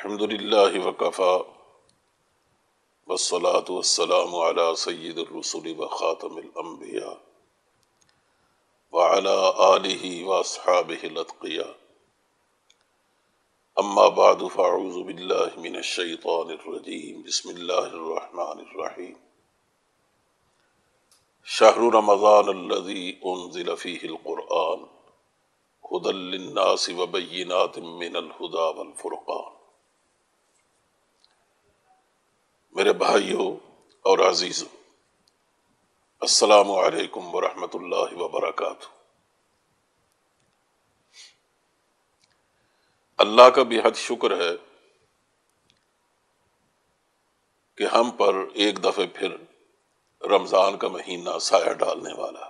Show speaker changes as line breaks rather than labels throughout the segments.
अल्हम्दुलिल्लाह वकफ़ा वसलात वसलाम अला सैदरसूल व ख़ातमबिया वाला आलि वासहाबिलतिया अम्मा बाद फ़ाउज़बिल्लिनशैतानरजीम बसमीम शाहर रमज़ान अल्लज़ी उनज़िलफ़ीक़ुरआन हदल्लिन्नास वबैनात मिनल हुदा वलफ़ुरक़ान मेरे भाइयों और अजीज़ों असलकम वरहमल वबरक अल्लाह का बेहद शुक्र है कि हम पर एक दफ़े फिर रमज़ान का महीना साया डालने वाला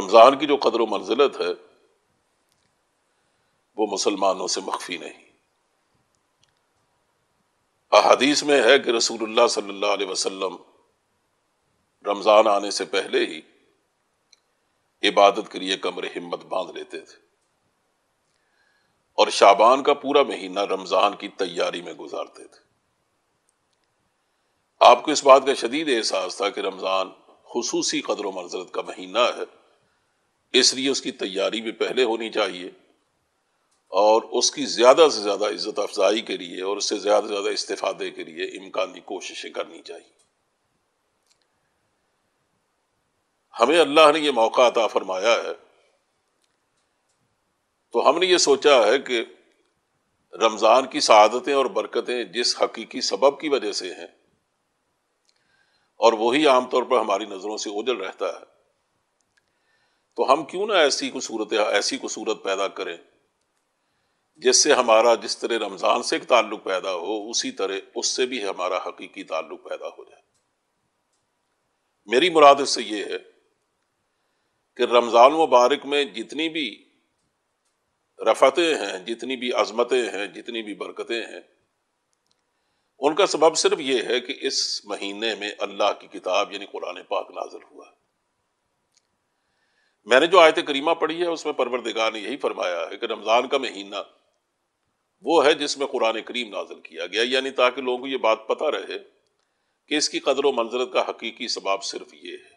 रमज़ान की जो कदर मंजिलत है वो मुसलमानों से मख्फी नहीं अदीस में है कि रसूलुल्लाह सल्लल्लाहु अलैहि वसल्लम रमज़ान आने से पहले ही इबादत के लिए कमर हिम्मत बांध लेते थे और शाबान का पूरा महीना रमज़ान की तैयारी में गुजारते थे आपको इस बात का शदीद एहसास था कि रमज़ान खसूसी कदर मंजरत का महीना है इसलिए उसकी तैयारी भी पहले होनी चाहिए और उसकी ज़्यादा से ज़्यादा इज़्ज़त अफजाई के लिए और उससे ज़्यादा से ज़्यादा इस्तेफादे के लिए इमकानी कोशिशें करनी चाहिए हमें अल्लाह ने यह मौका अता फरमाया है तो हमने ये सोचा है कि रमज़ान की शहादतें और बरकतें जिस हकीकी सबब की वजह से हैं और वही आमतौर पर हमारी नज़रों से उजल रहता है तो हम क्यों ना ऐसी को ऐसी को पैदा करें जिससे हमारा जिस तरह रमज़ान से एक ताल्लुक पैदा हो उसी तरह उससे भी हमारा हकीकी ताल्लुक पैदा हो जाए मेरी मुराद इससे ये है कि रमज़ान मुबारक में जितनी भी रफतें हैं जितनी भी अजमतें हैं जितनी भी बरकतें हैं उनका सबब सिर्फ ये है कि इस महीने में अल्लाह की किताब यानी कुरान पाक नाजल हुआ है मैंने जो आयत करीमा पढ़ी है उसमें परवरदिगार ने यही फरमाया है कि रमज़ान का महीना वो है जिसमें कुरान करीम नाजिल किया गया यानी ताकि लोगों को ये बात पता रहे कि इसकी कदर व मंजरत का हकीकी सबाब सिर्फ ये है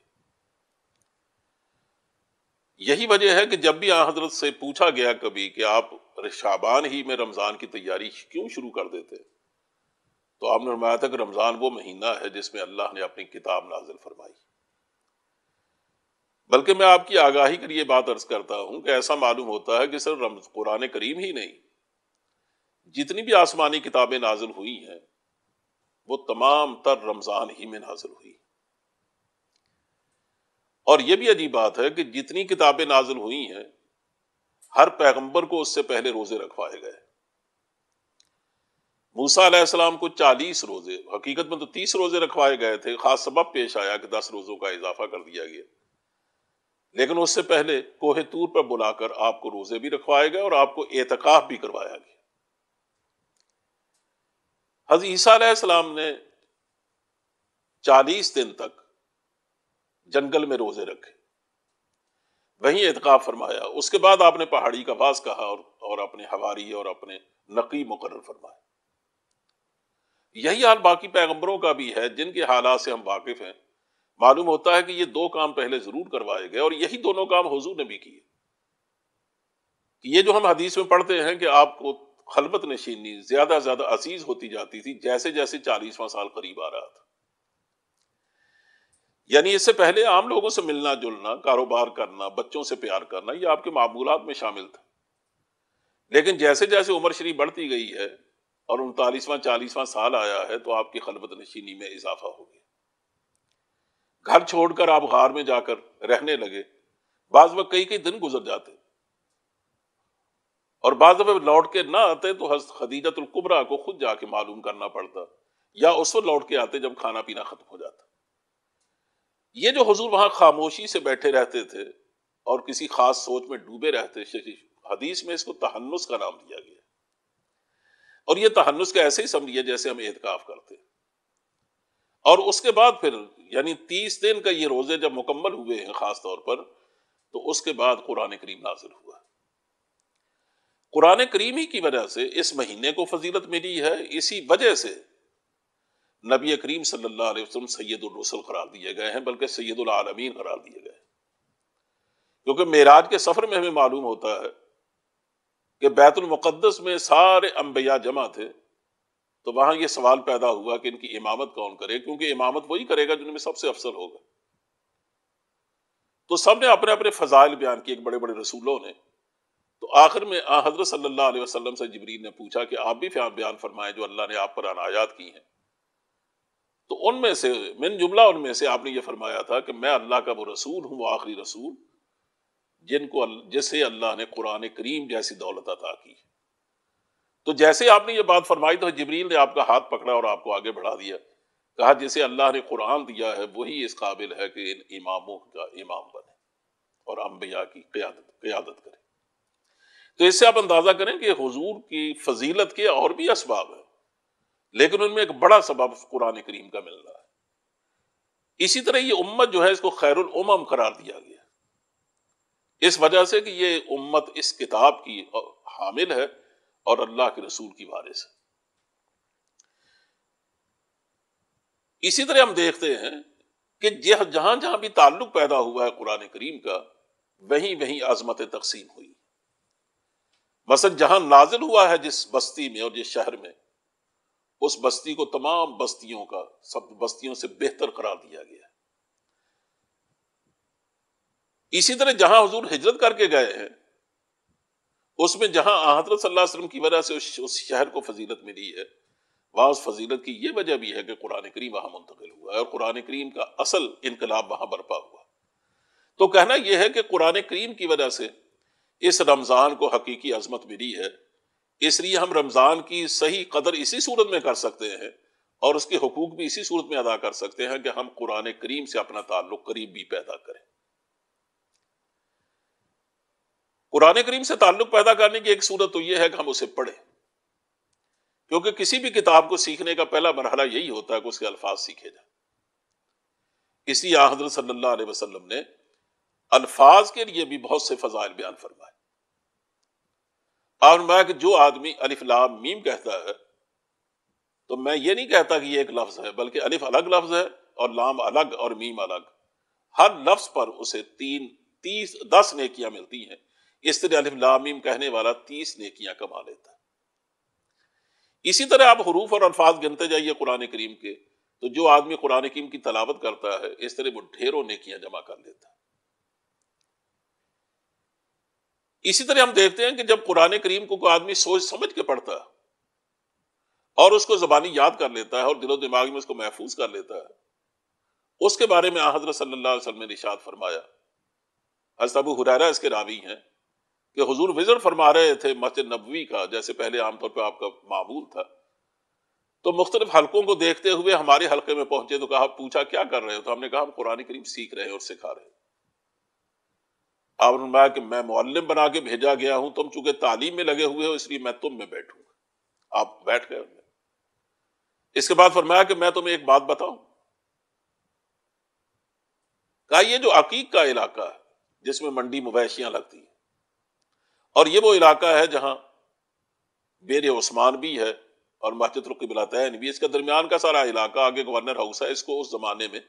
यही वजह है कि जब भी आ हजरत से पूछा गया कभी कि आप शाबान ही में रमज़ान की तैयारी क्यों शुरू कर देते तो आपने फरमाया था कि रमज़ान वो महीना है जिसमें अल्लाह ने अपनी किताब नाजिल फरमाई बल्कि मैं आपकी आगाही के लिए बात अर्ज करता हूं कि ऐसा मालूम होता है कि सिर्फ कुरान करीम ही नहीं जितनी भी आसमानी किताबें नाजिल हुई हैं वो तमाम तर रमज़ान ही में नाजिल हुई और यह भी अजीब बात है कि जितनी किताबें नाजिल हुई हैं हर पैगंबर को उससे पहले रोजे रखवाए गए मूसा अलैहिस्सलाम को चालीस रोजे हकीकत में तो तीस रोजे रखवाए गए थे खास सबब पेश आया कि दस रोजों का इजाफा कर दिया गया लेकिन उससे पहले कोहे तूर पर बुलाकर आपको रोजे भी रखवाए गए और आपको एतकाफ भी करवाया गया हज ईसीम ने चालीस दिन तक जंगल में रोजे रखे वहीं एतकाब फरमाया उसके बाद आपने पहाड़ी का बास कहा और, और अपने हवारी और अपने नकी मुकर फरमाया यही हाल बाकी पैगम्बरों का भी है जिनके हालात से हम वाकिफ हैं मालूम होता है कि ये दो काम पहले जरूर करवाए गए और यही दोनों काम हजूर ने भी किए ये जो हम हदीस में पढ़ते हैं कि आपको खलबत नशीनी ज्यादा ज्यादा अजीज होती जाती थी जैसे जैसे चालीसवां साल करीब आ रहा था यानी इससे पहले आम लोगों से मिलना जुलना कारोबार करना बच्चों से प्यार करना ये आपके मामूलात में शामिल था लेकिन जैसे जैसे उम्र श्री बढ़ती गई है और उनतालीसवां चालीसवां साल आया है तो आपकी खलबत नशीनी में इजाफा हो गया घर छोड़कर आप घर में जाकर रहने लगे बाज वक्त कई कई दिन गुजर जाते और बाद जब लौट के ना आते तो हज खदीजतुल्कुबरा को खुद जाके मालूम करना पड़ता या उस वक्त लौट के आते जब खाना पीना खत्म हो जाता ये जो हजूर वहां खामोशी से बैठे रहते थे और किसी खास सोच में डूबे रहते हदीस में इसको तहन्नुस का नाम दिया गया और ये तहन्नुस का ऐसे ही समझिए जैसे हम एहतकाफ करते और उसके बाद फिर यानी तीस दिन का ये रोजे जब मुकम्मल हुए हैं खास तौर पर तो उसके बाद कुरान करीम नाजिल हुआ कुरान करीम ही की वजह से इस महीने को फजीलत मिली है इसी वजह से नबी करीम सल्लल्लाहु अलैहि वसल्लम सैदुलरसल करार दिए गए हैं बल्कि सैदुलआलमीन करार दिए गए क्योंकि मेराज के सफ़र में हमें मालूम होता है कि बैतुलमक़दस में सारे अम्बिया जमा थे तो वहां यह सवाल पैदा हुआ कि इनकी इमामत कौन करे क्योंकि इमामत वही करेगा जिनमें सबसे अफसर होगा तो सब ने अपने अपने फजाइल बयान किए बड़े बड़े रसूलों ने तो आखिर में हजरत सल्लल्लाहु अलैहि वसल्लम से जबरीन ने पूछा कि आप भी बयान फरमाएं जो अल्लाह ने आप पर अनायात की हैं तो उनमें से मिन जुमला उनमें से आपने ये फरमाया था कि मैं अल्लाह का वो रसूल हूँ वो आखिरी रसूल जिनको जिसे अल्लाह ने कुरान करीम जैसी दौलत अता की तो जैसे आपने ये बात फरमाई तो जबरील ने आपका हाथ पकड़ा और आपको आगे बढ़ा दिया कहा जिसे अल्लाह ने कुरान दिया है वही इस काबिल है कि इन इमामों का इमाम बने और अम्बिया की क्यादत क्यादत करें तो इससे आप अंदाजा करें कि हजूर की फजीलत के और भी इसबाब है लेकिन उनमें एक बड़ा सबब कुरान करीम का मिल रहा है इसी तरह ये उम्मत जो है इसको खैरुल उमम करार दिया गया इस वजह से कि ये उम्मत इस किताब की हामिल है और अल्लाह के रसूल की वारिस है इसी तरह हम देखते हैं कि जहां जहां भी ताल्लुक पैदा हुआ है कुरान करीम का वहीं वहीं आजमत तकसीम हुई वसन जहां नाजिल हुआ है जिस बस्ती में और जिस शहर में उस बस्ती को तमाम बस्तियों का सब बस्तियों से बेहतर करार दिया गया इसी तरह जहां हजूर हिजरत करके गए हैं उसमें जहां हजरत वसल्लम की वजह से उस, उस शहर को फजीलत मिली है वहां उस फजीलत की यह वजह भी है कि कुरान करीम वहां मुंतकिल हुआ है और कुरान करीम का असल इनकलाब वहां बरपा हुआ तो कहना यह है कि कुरान करीम की वजह से इस रमज़ान को हकीकी अजमत मिली है इसलिए हम रमज़ान की सही कदर इसी सूरत में कर सकते हैं और उसके हकूक भी इसी सूरत में अदा कर सकते हैं कि हम कुरान करीम से अपना ताल्लुक करीब भी पैदा करें कुरान करीम से ताल्लुक पैदा करने की एक सूरत तो यह है कि हम उसे पढ़ें क्योंकि किसी भी किताब को सीखने का पहला मरहला यही होता है कि उसके अल्फाज सीखे जाए इसी हजरत सल्ला वसलम ने अल्फाज के लिए भी बहुत से फजाइल बयान फरमाए और बताया कि जो आदमी अलिफ लाम मीम कहता है तो मैं ये नहीं कहता कि ये एक लफ्ज है बल्कि अलिफ अलग लफ्ज है और लाम अलग और मीम अलग हर लफ्ज पर उसे तीन तीस दस नेकियां मिलती हैं इस तरह अलिफ लाम मीम कहने वाला तीस नेकियां कमा लेता है इसी तरह आप हरूफ और अल्फाज गिनते जाइए कुरान करीम के तो जो आदमी कुरान करीम की तलावत करता है इस तरह वो ढेरों नेकियां जमा कर लेता है इसी तरह हम देखते हैं कि जब पुराने करीम को कोई आदमी सोच समझ के पढ़ता है और उसको जबानी याद कर लेता है और दिलो दिमाग में उसको महफूज कर लेता है उसके बारे में हजरत सल्लल्लाहु अलैहि वसल्लम ने निशाद फरमाया हजरत अबू हुरैरा इसके रावी हैं कि हुजूर विजर फरमा रहे थे मस्जिद नबवी का जैसे पहले आमतौर पर आपका मामूल था तो मुख्तलिफ हल्कों को देखते हुए हमारे हल्के में पहुंचे तो कहा पूछा क्या कर रहे हो तो हमने कहा हम कुरान करीम सीख रहे हैं और सिखा रहे हैं आप नुमाया कि मैं मुल्लिम बना के भेजा गया हूं तुम चूंकि तालीम में लगे हुए हो इसलिए मैं तुम में बैठूंगा आप बैठ गए इसके बाद फरमाया कि मैं तुम्हें एक बात बताऊं कहा ये जो अकीक का इलाका है जिसमें मंडी मवैशियां लगती है और ये वो इलाका है जहां बेर उस्मान भी है और मस्जिद रुकी रुकबिलातैन भी इसके दरमियान का सारा इलाका आगे गवर्नर हाउस है इसको उस जमाने में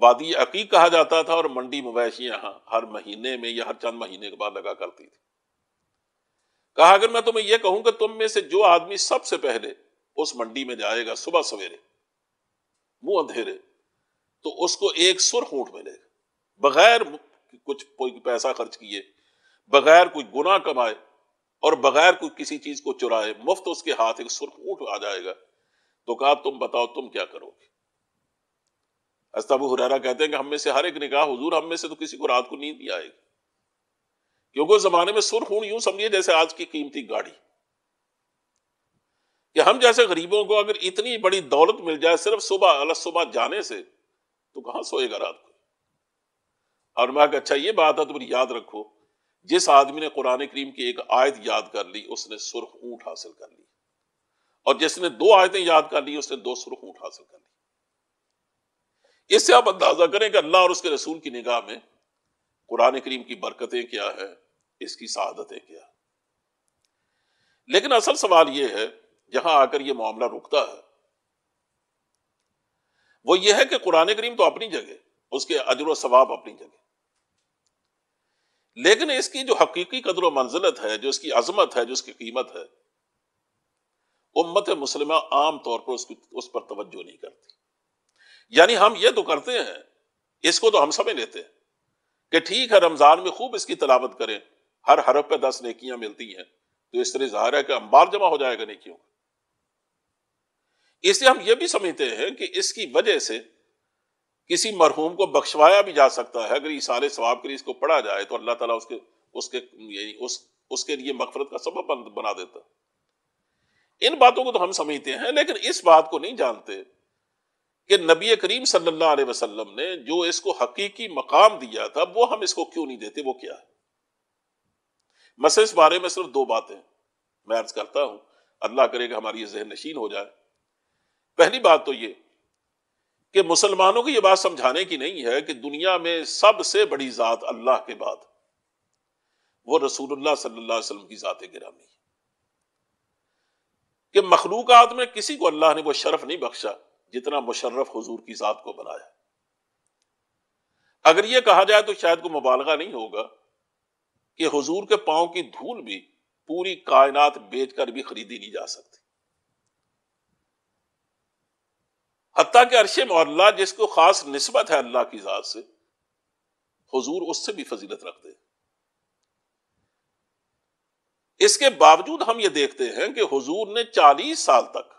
वादी अकीक कहा जाता था और मंडी मवैशी यहां हर महीने में या हर चंद महीने के बाद लगा करती थी कहा अगर मैं तुम्हें यह कहूं कि तुम में से जो आदमी सबसे पहले उस मंडी में जाएगा सुबह सवेरे मुंह अंधेरे तो उसको एक सुर ऊंट मिलेगा बगैर कुछ कोई पैसा खर्च किए बगैर कोई गुना कमाए और बगैर कोई किसी चीज को चुराए मुफ्त उसके हाथ एक सुर्ख ऊंट आ जाएगा तो कहा तुम बताओ तुम क्या करोगे अस्ताबू हुरारा कहते हैं कि हम में से हर एक ने कहा हुजूर हम में से तो किसी को रात को नींद नहीं आएगी क्योंकि उस जमाने में सुरखून यूं समझिए जैसे आज की कीमती गाड़ी कि हम जैसे गरीबों को अगर इतनी बड़ी दौलत मिल जाए सिर्फ सुबह अलग सुबह जाने से तो कहां सोएगा रात को और मैं अच्छा ये बात है तुम तो याद रखो जिस आदमी ने कुरान करीम की एक आयत याद कर ली उसने सुरख ऊंट हासिल कर ली और जिसने दो आयतें याद कर ली उसने दो सुरख ऊंट हासिल कर ली इससे आप अंदाजा करें कि अल्लाह और उसके रसूल की निगाह में कुरान करीम की बरकतें क्या है इसकी शहादतें क्या लेकिन असल सवाल यह है जहां आकर यह मामला रुकता है वो यह है कि कुरान करीम तो अपनी जगह उसके अजर सवाब अपनी जगह लेकिन इसकी जो हकीकी कदर मंजिलत है जो इसकी अजमत है जो इसकी कीमत है उम्मत मुसलिमा आमतौर पर उस पर तवज्जो नहीं करती यानी हम ये तो करते हैं इसको तो हम समझ लेते हैं कि ठीक है रमज़ान में खूब इसकी तलावत करें हर हरफ पे दस नेकियां मिलती हैं तो इस तरह ज़ाहिर है कि अंबार जमा हो जाएगा नेकियों का इसलिए हम ये भी समझते हैं कि इसकी वजह से किसी मरहूम को बख्शवाया भी जा सकता है अगर इशारे स्वाब के लिए इसको पढ़ा जाए तो अल्लाह ताला उसके उसके यानी उस उसके लिए मफफरत का सबब बना देता इन बातों को तो हम समझते हैं लेकिन इस बात को नहीं जानते कि नबी करीम सल्लल्लाहु अलैहि वसल्लम ने जो इसको हकीकी मकाम दिया था वो हम इसको क्यों नहीं देते वो क्या है बस इस बारे में सिर्फ दो बातें मैं अर्ज करता हूं अल्लाह करेगा हमारी जहन नशीन हो जाए पहली बात तो ये कि मुसलमानों को यह बात समझाने की नहीं है कि दुनिया में सबसे बड़ी जात अल्लाह के बाद वो रसूल सल्लाम की जाते गिरामी है कि मखलूकत में किसी को अल्लाह ने वो शर्फ नहीं बख्शा जितना मुशर्रफ हजूर की ज़ात को बनाया अगर यह कहा जाए तो शायद को मुबालगा नहीं होगा कि हजूर के पाँव की धूल भी पूरी कायनात बेचकर भी खरीदी नहीं जा सकती हती के अरशे मोहल्ला जिसको खास नस्बत है अल्लाह की ज़ात से हजूर उससे भी फजीलत रखते हैं इसके बावजूद हम ये देखते हैं कि हुजूर ने 40 साल तक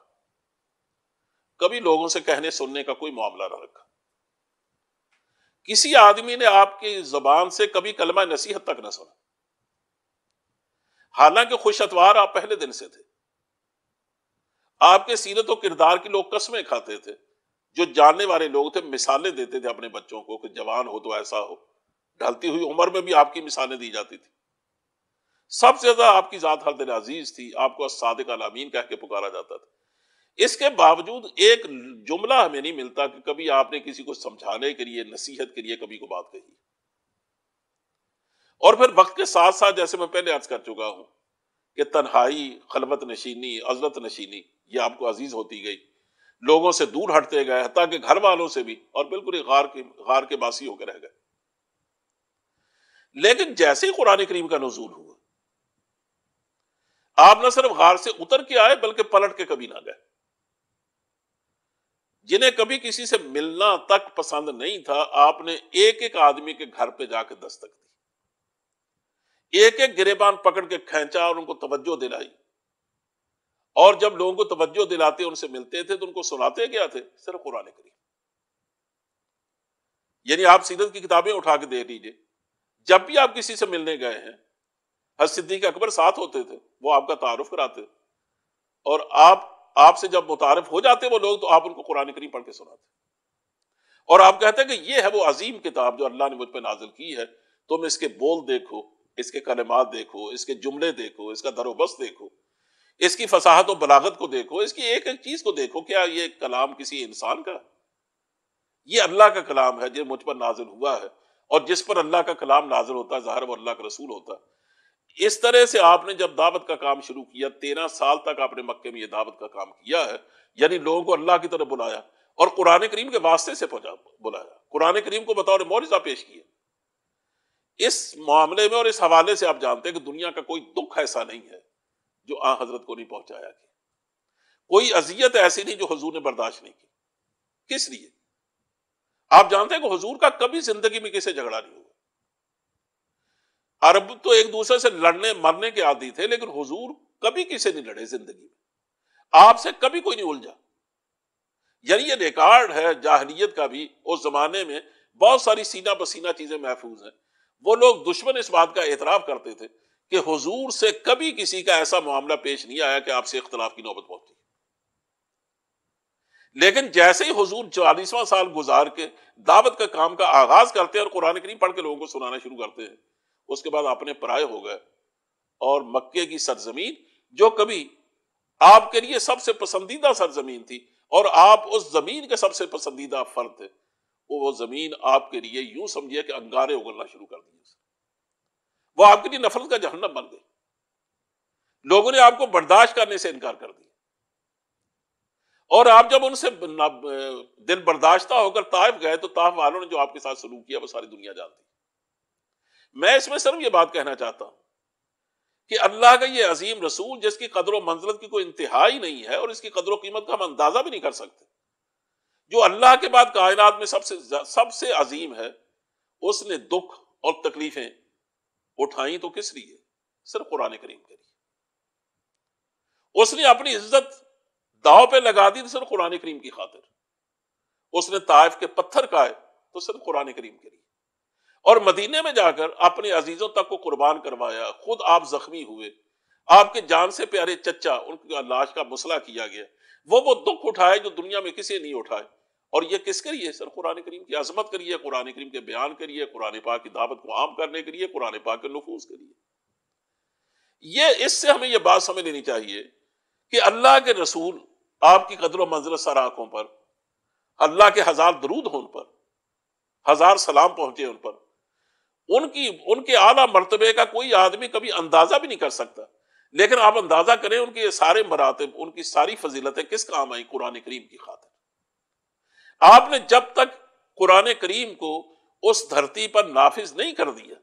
कभी लोगों से कहने सुनने का कोई मामला ना रखा किसी आदमी ने आपकी जबान से कभी कलमा नसीहत तक ना सुना हालांकि खुश अतवार आप पहले दिन से थे आपके सीरत तो और किरदार की लोग कस्में खाते थे जो जानने वाले लोग थे मिसालें देते थे अपने बच्चों को कि जवान हो तो ऐसा हो ढलती हुई उम्र में भी आपकी मिसालें दी जाती थी सबसे ज्यादा आपकी जात हर दिन अजीज थी आपको सादिक अलामीन कह के पुकारा जाता था इसके बावजूद एक जुमला हमें नहीं मिलता कि कभी आपने किसी को समझाने के लिए नसीहत के लिए कभी को बात कही और फिर वक्त के साथ साथ जैसे मैं पहले अर्ज कर चुका हूं कि तन्हाई खलबत नशीनी अजरत नशीनी ये आपको अजीज होती गई लोगों से दूर हटते गए ताकि घर वालों से भी और बिल्कुल ही गार के गार के बासी होकर रह गए लेकिन जैसे ही कुरान करीम का नजूल हुआ आप न सिर्फ गार से उतर के आए बल्कि पलट के कभी ना गए जिन्हें कभी किसी से मिलना तक पसंद नहीं था आपने एक एक आदमी के घर पे जाके दस्तक दी एक एक गिरेबान पकड़ के खेचा और उनको तवज्जो दिलाई और जब लोगों को तवज्जो दिलाते उनसे मिलते थे तो उनको सुनाते क्या थे सिर्फ कुरान करीम यानी आप सीरत की किताबें उठा के दे दीजिए जब भी आप किसी से मिलने गए हैं हर सिद्दीक अकबर साथ होते थे वो आपका तारुफ कराते और आप आपसे जब मुतारफ हो जाते वो लोग तो आप उनको कुरान करीम पढ़ के सुनाते और आप कहते हैं कि ये है वो अजीम किताब जो अल्लाह ने मुझ पर नाजिल की है तुम इसके बोल देखो इसके कलमात देखो इसके जुमले देखो इसका दरोबस देखो इसकी फसाहत और बलागत को देखो इसकी एक एक चीज को देखो क्या ये कलाम किसी इंसान का ये अल्लाह का कलाम है जो मुझ पर नाजिल हुआ है और जिस पर अल्लाह का कलाम नाजिल होता है जहर वो अल्लाह का रसूल होता है इस तरह से आपने जब दावत का काम शुरू किया तेरह साल तक आपने मक्के में ये दावत का काम किया है यानी लोगों को अल्लाह की तरफ बुलाया और कुरान करीम के वास्ते से बुलाया कुरान करीम को बतौर मोरिजा पेश किया इस मामले में और इस हवाले से आप जानते हैं कि दुनिया का कोई दुख ऐसा नहीं है जो आ हजरत को नहीं पहुंचाया गया कोई अजियत ऐसी नहीं जो हजूर ने बर्दाश्त नहीं की किस लिए आप जानते हैं कि हजूर का कभी जिंदगी में किसे झगड़ा नहीं हुआ अरब तो एक दूसरे से लड़ने मरने के आदि थे लेकिन हुजूर कभी किसी नहीं लड़े जिंदगी में आपसे कभी कोई नहीं उलझा यानी ये रिकॉर्ड है जाहलीत का भी उस जमाने में बहुत सारी सीना पसीना चीजें महफूज हैं वो लोग दुश्मन इस बात का एतराफ करते थे कि हुजूर से कभी किसी का ऐसा मामला पेश नहीं आया कि आपसे इख्तलाफ की नौबत पहुंची लेकिन जैसे ही हुजूर चालीसवां साल गुजार के दावत का काम का आगाज करते हैं और कुरान करीम पढ़ के लोगों को सुनाना शुरू करते हैं उसके बाद अपने पराये हो गए और मक्के की सरजमीन जो कभी आपके लिए सबसे पसंदीदा सरजमीन थी और आप उस जमीन के सबसे पसंदीदा फर्द थे वो वो जमीन आपके लिए यूं समझिए कि अंगारे उगलना शुरू कर दिए वो आपके लिए नफरत का जहन्नम बन गई लोगों ने आपको बर्दाश्त करने से इनकार कर दिया और आप जब उनसे दिल बर्दाश्ता होकर ताइफ गए तो ताइफ वालों ने जो आपके साथ सलूक किया वो सारी दुनिया जानती मैं इसमें सर ये बात कहना चाहता हूं कि अल्लाह का ये अजीम रसूल जिसकी कदर मंजरत की कोई इंतहा ही नहीं है और इसकी कदर कीमत का हम अंदाजा भी नहीं कर सकते जो अल्लाह के बाद कायनात में सबसे सबसे अजीम है उसने दुख और तकलीफें उठाई तो किस लिए सिर्फ कुरान करीम के लिए उसने अपनी इज्जत दाव पे लगा दी तो सिर्फ कुरान करीम की खातिर उसने ताइफ के पत्थर काए तो सिर्फ कुरान करीम के लिए और मदीने में जाकर अपने अजीजों तक को कुर्बान करवाया खुद आप जख्मी हुए आपके जान से प्यारे चचा उनकी लाश का मसला किया गया वो वो दुख उठाए जो दुनिया में किसी नहीं उठाए और ये किस करिए सर कुरान करीम की अजमत करिए कुरान करीम के बयान करिए कुरान पाक की दावत को आम करने के लिए कुरान पाक के नफूज करिए ये इससे हमें यह बात समझ लेनी चाहिए कि अल्लाह के रसूल आपकी कदर मंजिल सर आंखों पर अल्लाह के हजार दरूद हो उन पर हजार सलाम पहुंचे उन पर उनकी उनके आला मरतबे का कोई आदमी कभी अंदाजा भी नहीं कर सकता लेकिन आप अंदाजा करें उनके सारे मरातब उनकी सारी फजीलतें किस काम आई कुरान करीम की खातिर आपने जब तक कुरान करीम को उस धरती पर नाफिज नहीं कर दिया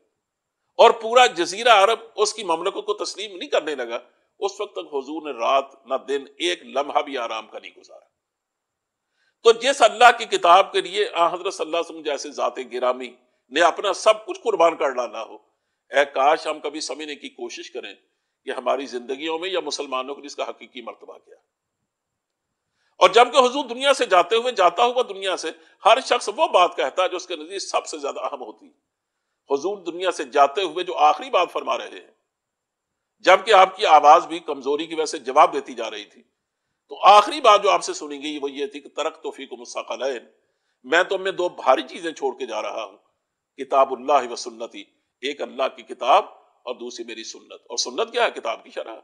और पूरा जजीरा अरब उसकी ममलकों को तस्लीम नहीं करने लगा उस वक्त तक हजूर ने रात न दिन एक लम्हा भी आराम का नहीं गुजारा तो जिस अल्लाह की किताब के लिए हजरत जैसे जाते गिरामी ने अपना सब कुछ कुर्बान कर डाला हो ए काश हम कभी समझने की कोशिश करें कि हमारी जिंदगियों में या मुसलमानों को इसका हकीकी मरतबा क्या और जबकि हजूर दुनिया से जाते हुए जाता हुआ दुनिया से हर शख्स वो बात कहता है जो उसके नजदीक सबसे ज्यादा अहम होती है हजूर दुनिया से जाते हुए जो आखिरी बात फरमा रहे हैं जबकि आपकी आवाज भी कमजोरी की वजह से जवाब देती जा रही थी तो आखिरी बात जो आपसे सुनी गई वो ये थी कि तरक तोफी को मुस्कल मैं तो मैं दो भारी चीजें छोड़ के जा रहा हूं अल्लाह व सुन्नति एक अल्लाह की किताब और दूसरी मेरी सुन्नत और सुन्नत क्या है किताब की शरह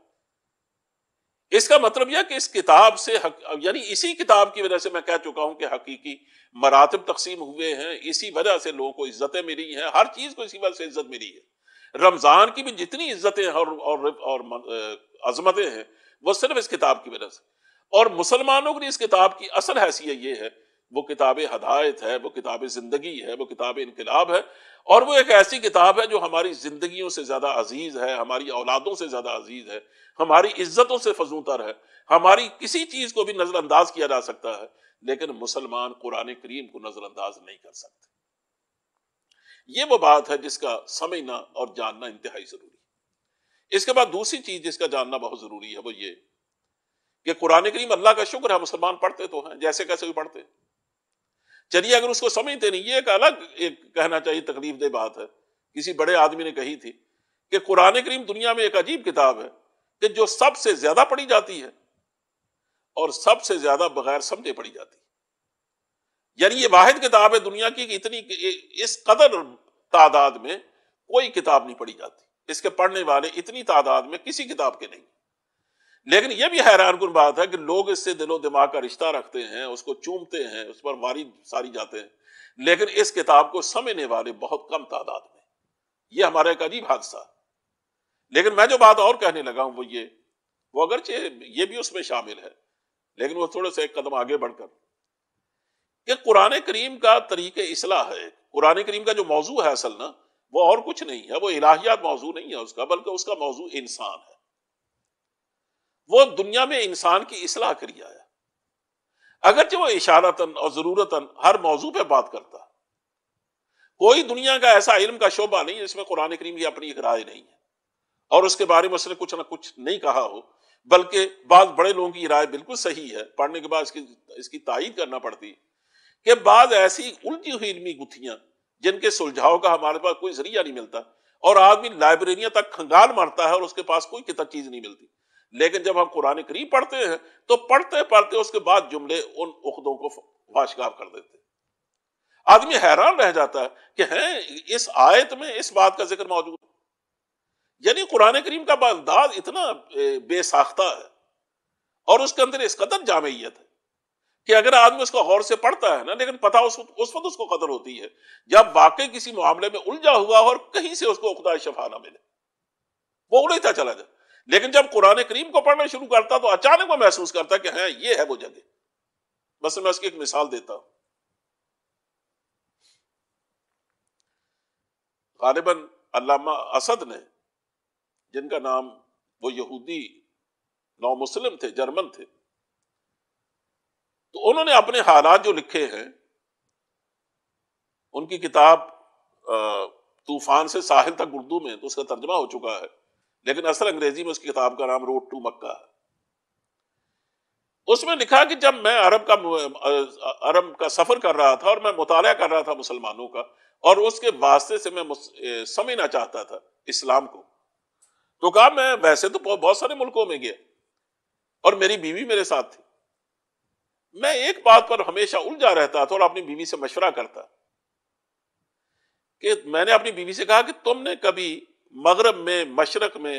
इसका मतलब यह कि इस किताब से हक, यानी इसी किताब की वजह से मैं कह चुका हूं कि हकीकी मरातब तकसीम हुए हैं इसी वजह से लोगों को इज्जतें मिली हैं हर चीज को इसी वजह से इज्जत मिली है रमजान की भी जितनी इज्जतें हैं और और, और अजमतें हैं वो सिर्फ इस किताब की वजह से और मुसलमानों की इस किताब की असल हैसियत यह है वो किताब हदायत है वो किताब ज़िंदगी है वो किताब इनकलाब है और वो एक ऐसी किताब है जो हमारी ज़िंदगियों से ज़्यादा अजीज़ है हमारी औलादों से ज़्यादा अजीज़ है हमारी इज्जतों से फजूतर है हमारी किसी चीज़ को भी नज़रअंदाज किया जा सकता है लेकिन मुसलमान कुरान करीम को नज़रअंदाज नहीं कर सकते ये वो बात है जिसका समझना और जानना इंतहाई ज़रूरी है इसके बाद दूसरी चीज़ जिसका जानना बहुत ज़रूरी है वो ये कि कुरान करीम अल्लाह का शुक्र है मुसलमान पढ़ते तो हैं जैसे कैसे भी पढ़ते हैं चलिए अगर उसको समझते नहीं ये एक अलग एक कहना चाहिए तकलीफ दे बात है किसी बड़े आदमी ने कही थी कि कुरान करीम दुनिया में एक अजीब किताब है कि जो सबसे ज्यादा पढ़ी जाती है और सबसे ज्यादा बगैर समझे पढ़ी जाती है यानी ये वाहिद किताब है दुनिया की कि इतनी इस कदर तादाद में कोई किताब नहीं पढ़ी जाती इसके पढ़ने वाले इतनी तादाद में किसी किताब के नहीं लेकिन यह भी हैरान कन बात है कि लोग इससे दिलो दिमाग का रिश्ता रखते हैं उसको चूमते हैं उस पर वारी सारी जाते हैं लेकिन इस किताब को समझने वाले बहुत कम तादाद में यह हमारा एक अजीब हादसा लेकिन मैं जो बात और कहने लगा हूं वो ये वो अगरचे ये भी उसमें शामिल है लेकिन वो थोड़े से एक कदम आगे बढ़कर कि कुरान करीम का तरीके इसलाह है कुरान करीम का जो मौजू है असल ना वो और कुछ नहीं है वो इलाहियात मौजू नहीं है उसका बल्कि उसका मौजू इंसान है वो दुनिया में इंसान की इसलाह करी आया अगर अगरचे वो इशारतन और ज़रूरतन हर मौजू पर बात करता कोई दुनिया का ऐसा इल्म का शोभा नहीं जिसमें कुरान करीम की अपनी एक राय नहीं है और उसके बारे में उसने कुछ ना कुछ नहीं कहा हो बल्कि बाद बड़े लोगों की राय बिल्कुल सही है पढ़ने के बाद इसकी इसकी तायद करना पड़ती कि बाद ऐसी उलझी हुई इलमी गुत्थियां जिनके सुलझाव का हमारे पास कोई जरिया नहीं मिलता और आदमी लाइब्रेरियां तक खंगाल मारता है और उसके पास कोई किताब चीज नहीं मिलती लेकिन जब हम कुरान करीब पढ़ते हैं तो पढ़ते पढ़ते उसके बाद जुमले उन उखदों को फाशगार कर देते आदमी हैरान रह जाता है कि हैं इस आयत में इस बात का जिक्र मौजूद यानी कुरान करीम का अंदाज इतना बेसाख्ता है और उसके अंदर इस कदर जामयत है कि अगर आदमी उसका गौर से पढ़ता है ना लेकिन पता उस उस वक्त उसको कदर होती है जब वाकई किसी मामले में उलझा हुआ और कहीं से उसको उखदा शफा ना मिले वो उलझता चला जाए लेकिन जब कुरान करीम को पढ़ना शुरू करता तो अचानक वो महसूस करता कि हाँ ये है वो जगह बस मैं उसकी एक मिसाल देता हूं गालिबन अलामा असद ने जिनका नाम वो यहूदी नौ मुस्लिम थे जर्मन थे तो उन्होंने अपने हालात जो लिखे हैं उनकी किताब तूफान से साहिल तक उर्दू में तो उसका तर्जमा हो चुका है लेकिन असल अंग्रेजी में उसकी किताब का नाम रोड टू मक्का है उसमें लिखा कि जब मैं अरब का अरब का सफर कर रहा था और मैं मुताल कर रहा था मुसलमानों का और उसके वास्ते से मैं समझना चाहता था इस्लाम को तो कहा मैं वैसे तो बहुत सारे मुल्कों में गया और मेरी बीवी मेरे साथ थी मैं एक बात पर हमेशा उलझा रहता था और अपनी बीवी से मशवरा करता कि मैंने अपनी बीवी से कहा कि तुमने कभी मगरब में मशरक में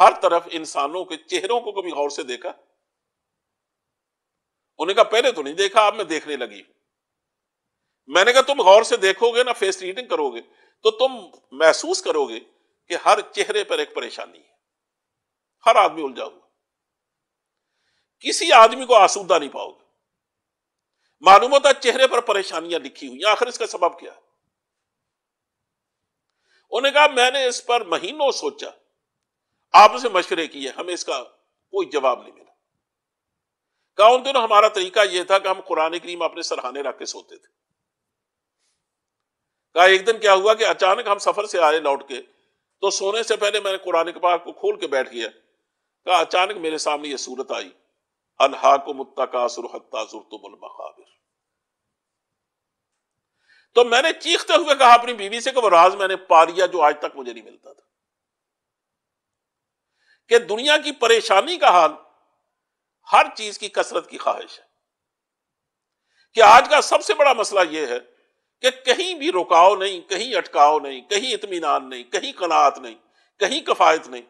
हर तरफ इंसानों के चेहरों को कभी गौर से देखा उन्हें कहा पहले तो नहीं देखा अब मैं देखने लगी हूं मैंने कहा तुम गौर से देखोगे ना फेस रीडिंग करोगे तो तुम महसूस करोगे कि हर चेहरे पर एक परेशानी है हर आदमी उलझा हुआ किसी आदमी को आसूदा नहीं पाओगे मालूम होता चेहरे पर परेशानियां लिखी हुई आखिर इसका सबब क्या है उन्होंने कहा मैंने इस पर महीनों सोचा आपसे मशवरे किए हमें इसका कोई जवाब नहीं मिला कहा उन दिनों हमारा तरीका यह था कि हम कुरान करीम अपने सरहाने रख के सोते थे कहा एक दिन क्या हुआ कि अचानक हम सफर से आए लौट के तो सोने से पहले मैंने कुरान के पाक को खोल के बैठ गया कहा अचानक मेरे सामने यह सूरत आई अल्हा को मुत्ता का सुरहत्ता तो मैंने चीखते हुए कहा अपनी बीवी से कि वो राज मैंने पा लिया जो आज तक मुझे नहीं मिलता था कि दुनिया की परेशानी का हाल हर चीज की कसरत की ख्वाहिश है कि आज का सबसे बड़ा मसला यह है कि कहीं भी रुकाव नहीं कहीं अटकाव नहीं कहीं इतमान नहीं कहीं कनात नहीं कहीं कफायत नहीं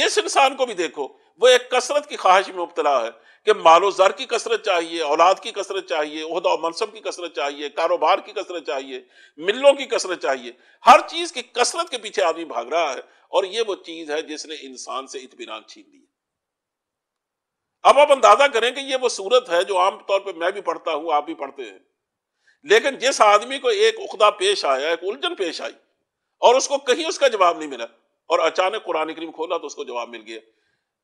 जिस इंसान को भी देखो वो एक कसरत की ख्वाहिश में मुबतला है कि मालो जर की कसरत चाहिए औलाद की कसरत चाहिए उहदा मनसब की कसरत चाहिए कारोबार की कसरत चाहिए मिलों की कसरत चाहिए हर चीज़ की कसरत के पीछे आदमी भाग रहा है और ये वो चीज़ है जिसने इंसान से इतमान छीन लिया अब आप अंदाजा करें कि ये वो सूरत है जो आमतौर पर मैं भी पढ़ता हूँ आप भी पढ़ते हैं लेकिन जिस आदमी को एक उखदा पेश आया एक उलझन पेश आई और उसको कहीं उसका जवाब नहीं मिला और अचानक कुरान करीम खोला तो उसको जवाब मिल गया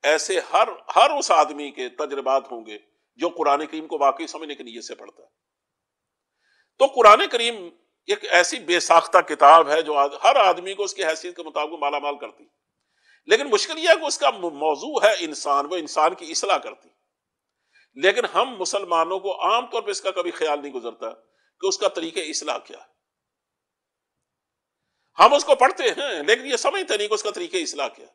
ऐसे हर हर उस आदमी के तजर्बात होंगे जो कुरान करीम को वाकई समझने के लिए से पढ़ता है तो कुरान करीम एक ऐसी बेसाख्ता किताब है जो आद, हर आदमी को उसकी हैसियत के मुताबिक माला माल करती लेकिन मुश्किल यह है कि उसका मौजू है इंसान वो इंसान की इसलाह करती लेकिन हम मुसलमानों को आमतौर पर इसका कभी ख्याल नहीं गुजरता कि उसका तरीके इसलाह क्या है हम उसको पढ़ते हैं लेकिन यह समझते नहीं कि उसका तरीके इसलाह क्या है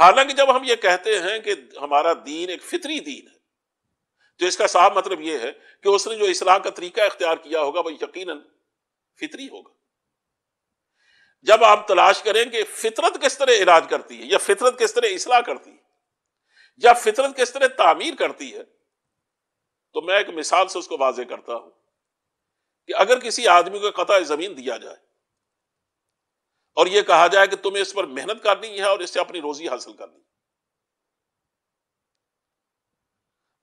हालांकि जब हम ये कहते हैं कि हमारा दीन एक फितरी दीन है तो इसका साफ मतलब यह है कि उसने जो इसलाह का तरीका इख्तियार किया होगा वह यकीन फितरी होगा जब आप तलाश करें कि फितरत किस तरह इलाज करती है या फितरत किस तरह इसलाह करती है या फितरत किस तरह तामीर करती है तो मैं एक मिसाल से उसको वाजे करता हूं कि अगर किसी आदमी को कतः जमीन दिया जाए और यह कहा जाए कि तुम्हें इस पर मेहनत करनी है और इससे अपनी रोजी हासिल करनी है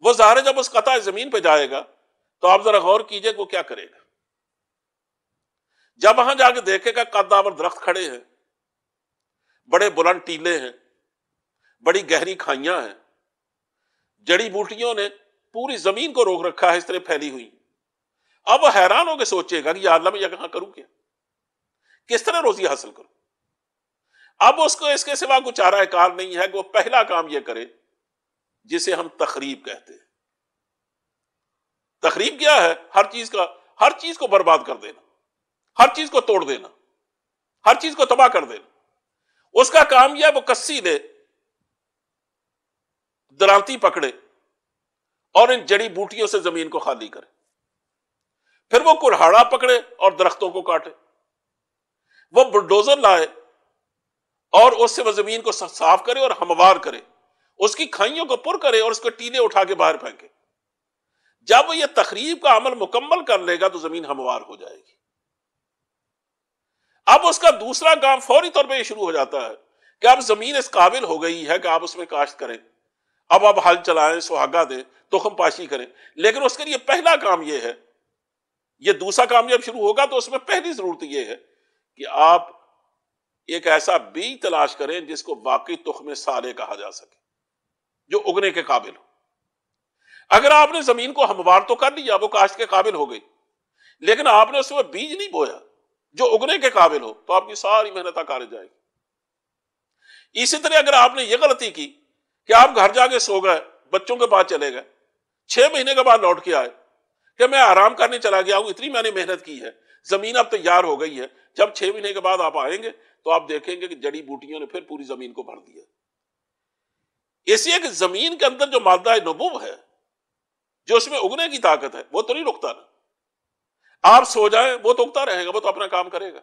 वो ज़ाहिर जब उस कता जमीन पर जाएगा तो आप जरा गौर कीजिए वो क्या करेगा जब वहां जाके देखेगा कदावर दरख्त खड़े हैं बड़े बुलंद टीले हैं बड़ी गहरी खाइयां हैं जड़ी बूटियों ने पूरी जमीन को रोक रखा है इस तरह फैली हुई अब वह हैरान होकर सोचेगा कि यार मैं यह कहां करूं क्या किस तरह रोजी हासिल करूं अब उसको इसके सिवा कुछ आ रहा है कार नहीं है वो पहला काम यह करे जिसे हम तकरीब कहते हैं तकरीब क्या है हर चीज का हर चीज को बर्बाद कर देना हर चीज को तोड़ देना हर चीज को तबाह कर देना उसका काम यह वो कस्सी ले दरांती पकड़े और इन जड़ी बूटियों से जमीन को खाली करे फिर वो कुल्हाड़ा पकड़े और दरख्तों को काटे वो बुलडोजर लाए और उससे वह जमीन को साफ करे और हमवार करे उसकी खाइयों को पुर करे और उसको टीले उठा के बाहर फेंके जब वो ये तकरीब का अमल मुकम्मल कर लेगा तो जमीन हमवार हो जाएगी अब उसका दूसरा काम फौरी तौर पर यह शुरू हो जाता है कि अब जमीन इस काबिल हो गई है कि आप उसमें काश्त करें अब आप हल चलाएं सुहागा दें तुखम पाशी करें लेकिन उसके लिए पहला काम यह है यह दूसरा काम जब शुरू होगा तो उसमें पहली जरूरत यह है कि आप एक ऐसा बीज तलाश करें जिसको वाकई में सारे कहा जा सके जो उगने के काबिल हो अगर आपने जमीन को हमवार तो कर लिया वो काश्त के काबिल हो गई लेकिन आपने उसमें बीज नहीं बोया जो उगने के काबिल हो तो आपकी सारी मेहनत आकार जाएगी इसी तरह अगर आपने ये गलती की कि आप घर जाके सो गए बच्चों के पास चले गए छह महीने के बाद लौट के आए कि मैं आराम करने चला गया हूं इतनी मैंने मेहनत की है जमीन अब तैयार हो गई है जब छह महीने के बाद आप आएंगे तो आप देखेंगे कि जड़ी बूटियों ने फिर पूरी जमीन को भर दिया इसलिए कि जमीन के अंदर जो मादा नबूब है जो उसमें उगने की ताकत है वो तो नहीं रुकता ना आप सो जाए वो तो उगता रहेगा वो तो अपना काम करेगा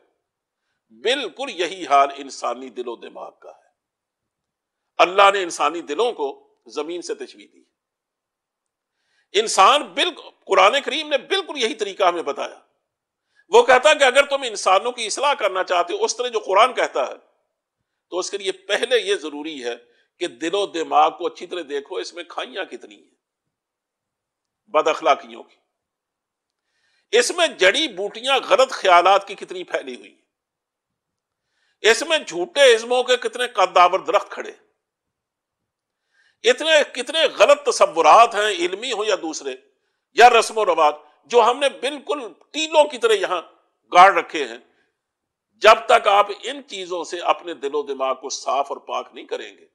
बिल्कुल यही हाल इंसानी दिलो दिमाग का है अल्लाह ने इंसानी दिलों को जमीन से तशवी दी इंसान बिल्कुल कुरान करीम ने बिल्कुल यही तरीका हमें बताया वो कहता है कि अगर तुम इंसानों की असलाह करना चाहते हो उस तरह जो कुरान कहता है तो उसके लिए पहले यह जरूरी है कि दिलो दिमाग को अच्छी तरह देखो इसमें खाइया कितनी हैं बदअखलाकियों की इसमें जड़ी बूटियां गलत ख्याल की कितनी फैली हुई है इसमें झूठे इजमों के कितने कादावर दरख्त खड़े इतने कितने गलत तस्वुरात हैं इलमी हो या दूसरे या रस्म रवाज जो हमने बिल्कुल टीलों की तरह यहां गाड़ रखे हैं जब तक आप इन चीजों से अपने दिलो दिमाग को साफ और पाक नहीं करेंगे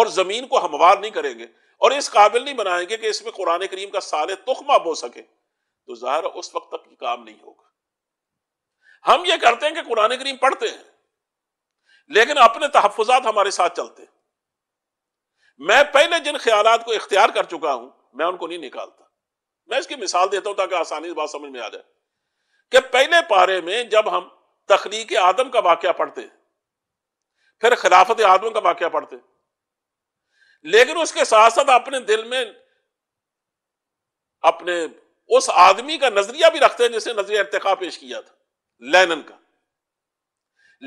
और जमीन को हमवार नहीं करेंगे और इस काबिल नहीं बनाएंगे कि इसमें कुरान करीम का साले तुखमा बो सके तो ज़ाहिर उस वक्त तक काम नहीं होगा हम ये करते हैं कि कुरान करीम पढ़ते हैं लेकिन अपने तहफात हमारे साथ चलते हैं मैं पहले जिन ख्याल को इख्तियार कर चुका हूं मैं उनको नहीं निकालता मैं इसकी मिसाल देता हूं ताकि आसानी से बात समझ में आ जाए कि पहले पारे में जब हम तखलीक आदम का वाक्य पढ़ते फिर खिलाफत आदम का वाक्य पढ़ते लेकिन उसके साथ साथ अपने दिल में अपने उस आदमी का नजरिया भी रखते हैं जिसने नजरिया इरतका पेश किया था लेनन का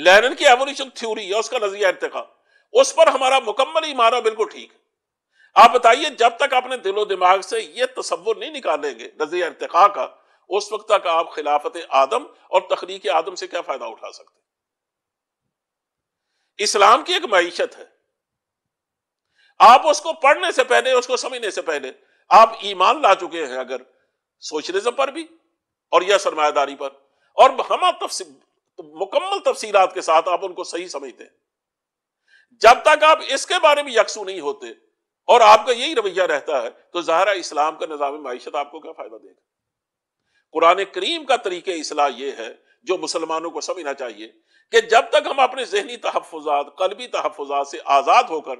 लेनन की एवोल्यूशन थ्योरी है उसका नजरिया इरतका उस पर हमारा मुकम्मल ईमान बिल्कुल ठीक है आप बताइए जब तक अपने दिलो दिमाग से ये तस्वुर नहीं निकालेंगे नजरिया इरतका का उस वक्त तक आप खिलाफत आदम और तखरीक आदम से क्या फायदा उठा सकते इस्लाम की एक मीशत है आप उसको पढ़ने से पहले उसको समझने से पहले आप ईमान ला चुके हैं अगर सोशलिज्म पर भी और यह सरमादारी पर और हम तफसी मुकम्मल तफसीलात के साथ आप उनको सही समझते हैं जब तक आप इसके बारे में यकसू नहीं होते और आपका यही रवैया रहता है तो जहरा इस्लाम का निज़ाम मीशत आपको क्या फ़ायदा देगा कुरान करीम का तरीके इसलाह यह है जो मुसलमानों को समझना चाहिए कि जब तक हम अपने जहनी तहफ़ात कलबी तहफ़ात से आज़ाद होकर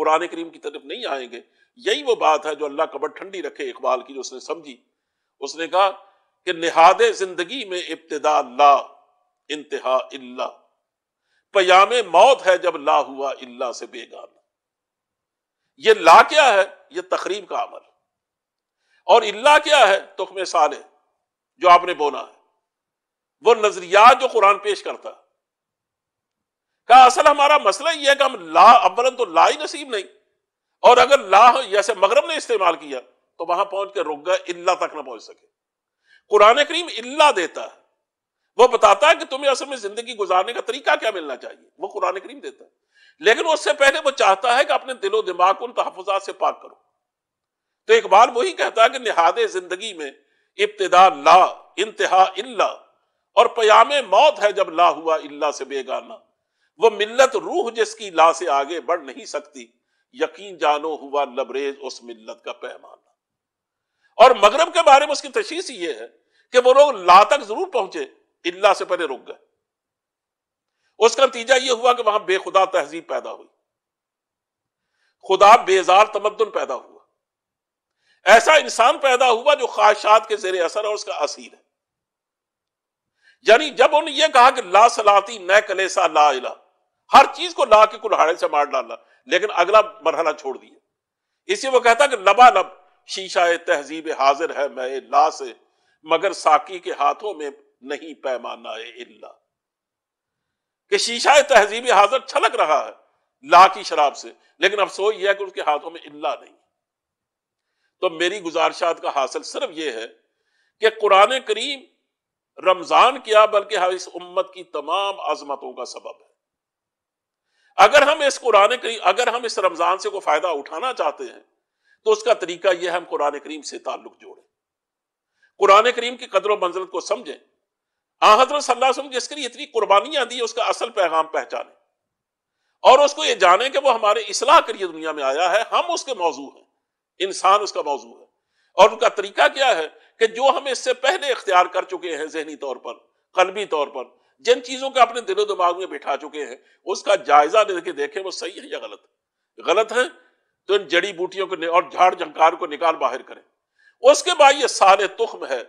कुरान करीम की तरफ नहीं आएंगे यही वो बात है जो अल्लाह कबर ठंडी रखे इकबाल की जो उसने समझी उसने कहा कि निहाद जिंदगी में इब्तदा ला इंतहा पयाम मौत है जब ला हुआ इल्ला से बेगान ये ला क्या है ये तकरीब का अमल और इल्ला क्या है तुखम साले जो आपने बोला है वो नजरियात जो कुरान पेश करता का असल हमारा मसला यह है कि हम ला अवलन तो ला ही नसीब नहीं और अगर ला जैसे मगरब ने इस्तेमाल किया तो वहां पहुंच के रुक गए इल्ला तक ना पहुंच सके कुरान करीम इल्ला देता है वो बताता है कि तुम्हें असल में जिंदगी गुजारने का तरीका क्या मिलना चाहिए वो कुरान करीम देता है लेकिन उससे पहले वो चाहता है कि अपने दिलो दिमाग को उन तहफात से पाक करो तो इकबाल वही कहता है कि निहादे जिंदगी में इब्तदा ला इंतहा इल्ला और पयाम मौत है जब ला हुआ इल्ला से बेगाना वो मिल्लत रूह जिसकी ला से आगे बढ़ नहीं सकती यकीन जानो हुआ लबरेज उस मिल्लत का पैमाना और मगरब के बारे में उसकी तशीस ये है कि वो लोग ला तक जरूर पहुंचे इल्ला से पहले रुक गए उसका नतीजा यह हुआ कि वहां बेखुदा तहजीब पैदा हुई खुदा बेजार तमदन पैदा हुआ ऐसा इंसान पैदा हुआ जो ख्वाहिशात के जेर असर और उसका असीर है यानी जब उन्होंने यह कहा कि ला सलाती न कलेसा ला इला हर चीज को ला के कुल्हाड़े से मार डाला लेकिन अगला मरहला छोड़ दिया इसी वो कहता कि लबा लब शीशा तहजीब हाजिर है मैं ला से मगर साकी के हाथों में नहीं पैमाना इल्ला कि शीशा तहजीब हाजर छलक रहा है ला की शराब से लेकिन अफसोस यह है कि उसके हाथों में इल्ला नहीं तो मेरी गुजारिशात का हासिल सिर्फ यह है कि कुरान करीम रमजान क्या बल्कि हर इस उम्मत की तमाम आजमतों का सबब है अगर हम इस कुरान करीम अगर हम इस रमजान से कोई फायदा उठाना चाहते हैं तो उसका तरीका यह हम कुरान करीम से ताल्लुक जोड़ें कुरान करीम की कदर मंजिलत को समझें हजरत जिसके लिए इतनी कुर्बानियां दी उसका असल पैगाम पहचाने और उसको ये जाने कि वो हमारे इसलाह के लिए दुनिया में आया है हम उसके मौजू हैं इंसान उसका मौजू है और उनका तरीका क्या है कि जो हम इससे पहले इख्तियार कर चुके हैं जहनी तौर पर कलबी तौर पर जिन चीज़ों को अपने दिलो दिमाग में बिठा चुके हैं उसका जायजा लेके देखें वो सही है या गलत है गलत है तो इन जड़ी बूटियों को और झाड़ झंकार को निकाल बाहर करें उसके बाद ये सारे तुख्म है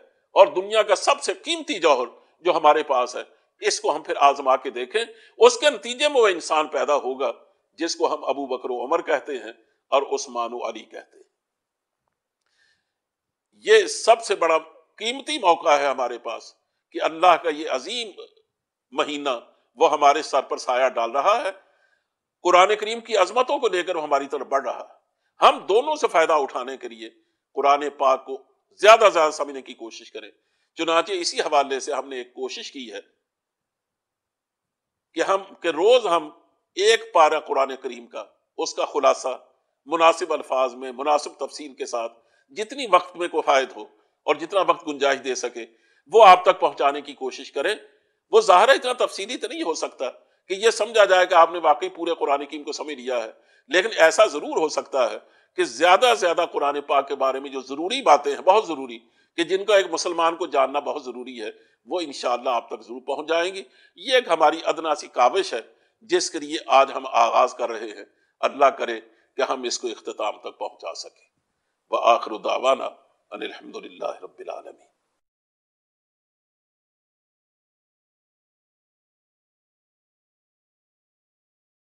और दुनिया का सबसे कीमती जौहर जो हमारे पास है इसको हम फिर आजमा के देखें उसके नतीजे में वह इंसान पैदा होगा जिसको हम अबू बकर उमर कहते हैं और उस्मान अली कहते हैं ये सबसे बड़ा कीमती मौका है हमारे पास कि अल्लाह का ये अजीम महीना वो हमारे सर पर साया डाल रहा है कुरान करीम की अजमतों को लेकर हमारी तरफ बढ़ रहा है हम दोनों से फायदा उठाने के लिए कुरान पाक को ज्यादा ज्यादा समझने की कोशिश करें चुनाचे इसी हवाले से हमने एक कोशिश की है कि हम के रोज हम एक पारा कुरान करीम का उसका खुलासा मुनासिब अल्फाज में मुनासिब तफसील के साथ जितनी वक्त में किफ़ायत हो और जितना वक्त गुंजाइश दे सके वो आप तक पहुंचाने की कोशिश करें वो ज़ाहरा इतना तफसीली तो नहीं हो सकता कि ये समझा जाए कि आपने वाकई पूरे कुरान कीम को समझ लिया है लेकिन ऐसा ज़रूर हो सकता है कि ज़्यादा से ज़्यादा कुरान पाक के बारे में जो ज़रूरी बातें हैं बहुत ज़रूरी कि जिनका एक मुसलमान को जानना बहुत ज़रूरी है वो इन आप तक ज़रूर पहुँच जाएंगी ये एक हमारी अदना सी काविश है जिसके लिए आज हम आगाज़ कर रहे हैं अल्लाह करे कि हम इसको अख्ताम तक पहुँचा सकें व आखिर दावाना अनिलहमदिल्ला रबालमी